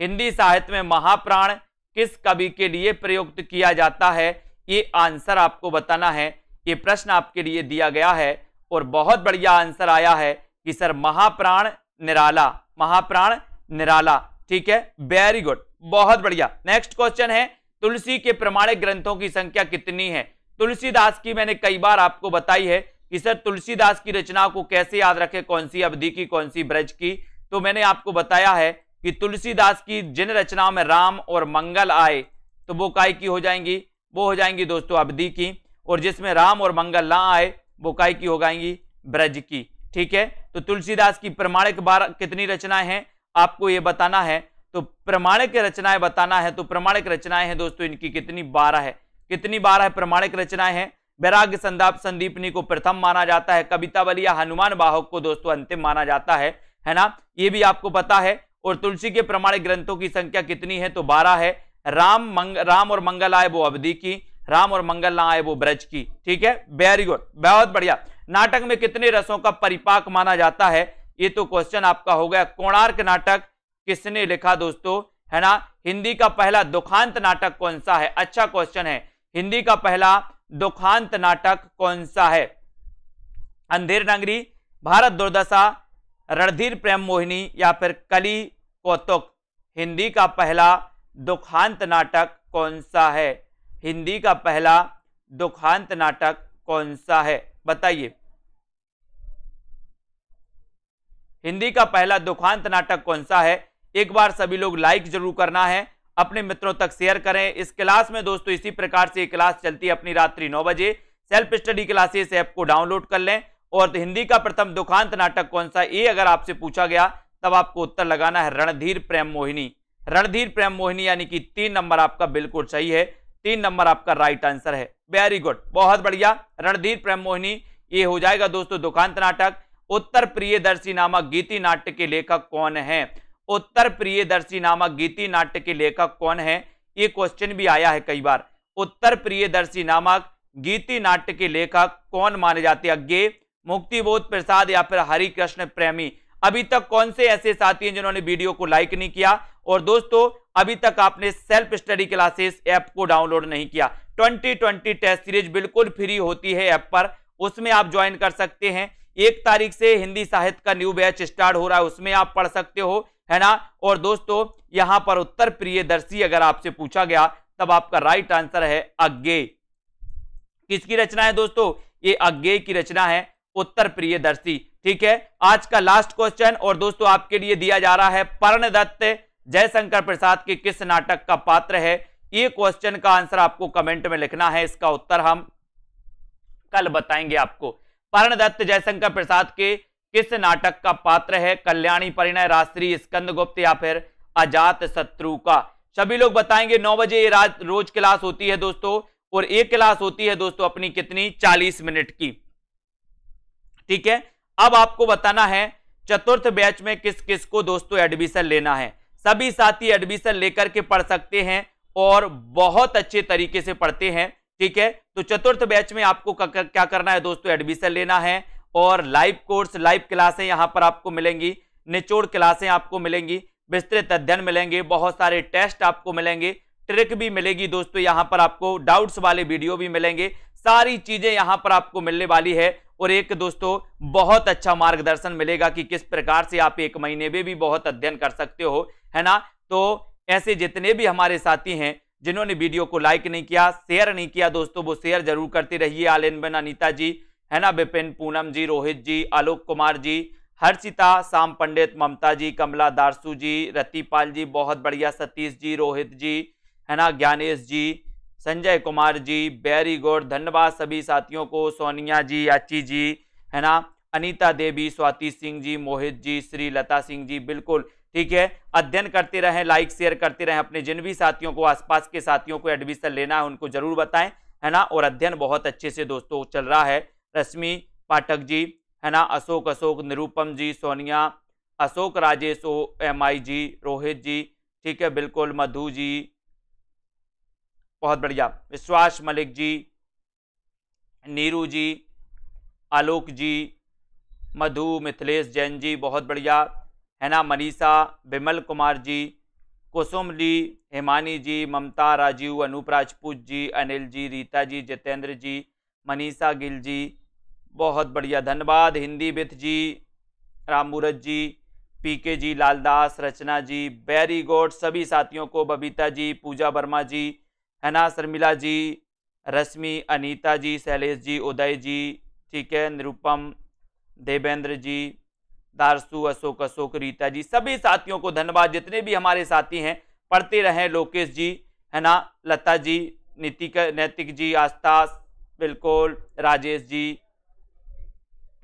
हिंदी साहित्य में महाप्राण किस कवि के लिए प्रयुक्त किया जाता है ये आंसर आपको बताना है ये प्रश्न आपके लिए दिया गया है और बहुत बढ़िया आंसर आया है कि सर महाप्राण निराला महाप्राण निराला ठीक है वेरी गुड बहुत बढ़िया नेक्स्ट क्वेश्चन है तुलसी के प्रमाणिक ग्रंथों की संख्या कितनी है तुलसीदास की मैंने कई बार आपको बताई है कि सर तुलसीदास की रचना को कैसे याद रखें कौन सी अवधि की कौन सी ब्रज की तो मैंने आपको बताया है कि तुलसीदास की जिन रचनाओं में राम और मंगल आए तो वो काय की हो जाएंगी वो हो जाएंगी दोस्तों अवधि की और जिसमें राम और मंगल ना आए वो काय की हो जाएंगी ब्रज की ठीक है तो तुलसीदास की प्रमाणिक बारह कितनी रचनाएं हैं आपको ये बताना है तो प्रमाणिक रचनाएं बताना है तो प्रमाणिक रचनाएं हैं दोस्तों इनकी कितनी बारह है कितनी बारह है प्रमाणिक रचनाएं हैं वैराग्य संदाप संदीपनी को प्रथम माना जाता है कवितावली या हनुमान बाहक को दोस्तों अंतिम माना जाता है है ना ये भी आपको पता है और तुलसी के प्रमाणिक ग्रंथों की संख्या कितनी है तो बारह है राम मंग राम और मंगल आए वो अवधि की राम और मंगल ना आए वो ब्रज की ठीक है वेरी गुड बहुत बढ़िया नाटक में कितने रसों का परिपाक माना जाता है ये तो क्वेश्चन आपका हो गया कोणार्क नाटक किसने लिखा दोस्तों है ना हिंदी का पहला दुखांत नाटक कौन सा है अच्छा क्वेश्चन है हिंदी का पहला दुखांत नाटक कौन सा है अंधेर नगरी भारत दुर्दशा रणधीर प्रेम मोहिनी या फिर कली कौतुक हिंदी का पहला दुखांत नाटक कौन सा है हिंदी का पहला दुखांत नाटक कौन सा है बताइए हिंदी का पहला दुखांत नाटक कौन सा है एक बार सभी लोग लाइक जरूर करना है अपने मित्रों तक शेयर करें इस क्लास में दोस्तों इसी प्रकार से क्लास चलती है अपनी रात्रि नौ बजे सेल्फ स्टडी क्लासेस ऐप को डाउनलोड कर लें और हिंदी का प्रथम दुखांत नाटक कौन सा ये अगर आपसे पूछा गया तब आपको उत्तर लगाना है रणधीर प्रेम मोहिनी रणधीर प्रेम मोहिनी यानी कि तीन नंबर आपका बिल्कुल सही है तीन नंबर आपका राइट आंसर है वेरी गुड बहुत बढ़िया रणधीर प्रेम मोहिनी ये हो जाएगा दोस्तों दुकांत नाटक उत्तर प्रियदर्शी नामक गीति नाट्य के लेखक कौन है उत्तर प्रियदर्शी नामक गीति नाट्य के लेखक कौन है ये क्वेश्चन भी आया है कई बार उत्तर प्रियदर्शी नामक गीति नाट्य के लेखक कौन माने जाते अज्ञे मुक्तिबोध प्रसाद या फिर हरिकृष्ण प्रेमी अभी तक कौन से ऐसे साथी हैं जिन्होंने वीडियो को लाइक नहीं किया और दोस्तों अभी तक आपने सेल्फ स्टडी क्लासेस ऐप को डाउनलोड नहीं किया ट्वेंटी ट्वेंटी टेस्ट सीरीज बिल्कुल फ्री होती है ऐप पर उसमें आप ज्वाइन कर सकते हैं एक तारीख से हिंदी साहित्य का न्यू बैच स्टार्ट हो रहा है उसमें आप पढ़ सकते हो है ना और दोस्तों यहां पर उत्तर प्रिय दर्शी अगर आपसे पूछा गया तब आपका राइट आंसर है अज्ञे किसकी रचना है दोस्तों ये अज्ञे की रचना है उत्तर प्रिय दर्शी ठीक है आज का लास्ट क्वेश्चन और दोस्तों आपके लिए दिया जा रहा है पर्ण दत्त जयशंकर प्रसाद के किस नाटक का पात्र है ये क्वेश्चन का आंसर आपको कमेंट में लिखना है इसका उत्तर हम कल बताएंगे आपको पर्णदत्त जयशंकर प्रसाद के किस नाटक का पात्र है कल्याणी परिणय राष्ट्रीय स्कंद गुप्त या फिर अजात शत्रु का सभी लोग बताएंगे नौ बजे रोज क्लास होती है दोस्तों और एक क्लास होती है दोस्तों अपनी कितनी चालीस मिनट की ठीक है अब आपको बताना है चतुर्थ बैच में किस किस को दोस्तों एडमिशन लेना है सभी साथी एडमिशन लेकर के पढ़ सकते हैं और बहुत अच्छे तरीके से पढ़ते हैं ठीक है तो चतुर्थ बैच में आपको क्या करना है दोस्तों एडमिशन लेना है और लाइव कोर्स लाइव क्लासें यहाँ पर आपको मिलेंगी निचोड़ क्लासें आपको मिलेंगी विस्तृत अध्ययन मिलेंगे बहुत सारे टेस्ट आपको मिलेंगे ट्रिक भी मिलेगी दोस्तों यहाँ पर आपको डाउट्स वाले वीडियो भी मिलेंगे सारी चीज़ें यहाँ पर आपको मिलने वाली है और एक दोस्तों बहुत अच्छा मार्गदर्शन मिलेगा कि किस प्रकार से आप एक महीने में भी बहुत अध्ययन कर सकते हो है ना तो ऐसे जितने भी हमारे साथी हैं जिन्होंने वीडियो को लाइक नहीं किया शेयर नहीं किया दोस्तों वो शेयर जरूर करते रहिए आलिन बेन अनिता जी है ना बिपिन पूनम जी रोहित जी आलोक कुमार जी हर्षिता शाम पंडित ममता जी कमला दारसू जी रतिपाल जी बहुत बढ़िया सतीश जी रोहित जी है ना ज्ञानेश जी संजय कुमार जी वेरी गुड धन्यवाद सभी साथियों को सोनिया जी याची जी है ना अनीता देवी स्वाति सिंह जी मोहित जी श्री लता सिंह जी बिल्कुल ठीक है अध्ययन करते रहें लाइक शेयर करते रहें अपने जिन भी साथियों को आसपास के साथियों को एडमिशन लेना है उनको जरूर बताएं है ना और अध्ययन बहुत अच्छे से दोस्तों चल रहा है रश्मि पाठक जी है ना Ashok Ashok Nirupam ji Sonia Ashok Rajesh O M I ji Rohit ji ठीक है बिल्कुल मधु जी बहुत बढ़िया विश्वास मलिक जी नीरू जी आलोक जी मधु मिथिलेश जैन जी बहुत बढ़िया हैना मनीषा बिमल कुमार जी कुसुम ली हिमानी जी ममता राजीव अनूप राजपूत जी अनिल जी रीता जी जितेंद्र जी मनीषा गिल जी बहुत बढ़िया धन्यवाद Hindi with ji Rammurat ji PK ji Laldas Rachna ji very good सभी साथियों को बबीता जी पूजा वर्मा जी हैना शर्मिला जी रश्मि अनीता जी शैलेश जी उदय जी ठीक है निरुपम देवेंद्र जी दारसू अशोक अशोक रीता जी सभी साथियों को धन्यवाद जितने भी हमारे साथी हैं पढ़ते रहें लोकेश जी है ना लता जी नितिक नैतिक जी आस्था बिल्कुल राजेश जी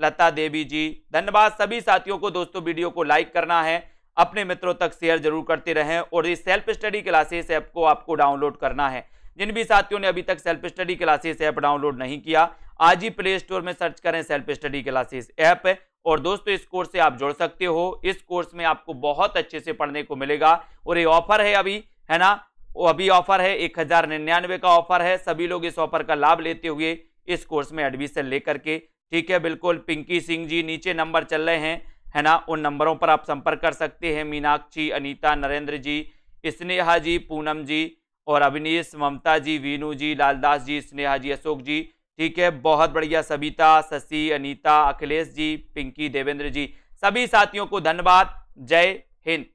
लता देवी जी धन्यवाद सभी साथियों को दोस्तों वीडियो को लाइक करना है अपने मित्रों तक शेयर जरूर करते रहें और इस सेल्फ स्टडी क्लासेस ऐप को आपको डाउनलोड करना है जिन भी साथियों ने अभी तक self study classes app download नहीं किया आज ही प्ले स्टोर में सर्च करें सेल्फ स्टडी क्लासेस ऐप और दोस्तों इस कोर्स से आप जुड़ सकते हो इस कोर्स में आपको बहुत अच्छे से पढ़ने को मिलेगा और ये ऑफर है अभी है ना वो अभी ऑफर है एक हजार निन्यानवे का ऑफर है सभी लोग इस ऑफर का लाभ लेते हुए इस कोर्स में एडमिशन लेकर के ठीक है बिल्कुल पिंकी सिंह जी नीचे नंबर चल रहे हैं है ना उन नंबरों पर आप संपर्क कर सकते हैं मीनाक्षी अनीता नरेंद्र जी स्नेहा जी पूनम जी और अभिनीश ममता जी वीनू जी लालदास जी स्नेहा जी अशोक जी ठीक है बहुत बढ़िया सबिता शशि अनीता अखिलेश जी पिंकी देवेंद्र जी सभी साथियों को धन्यवाद जय हिंद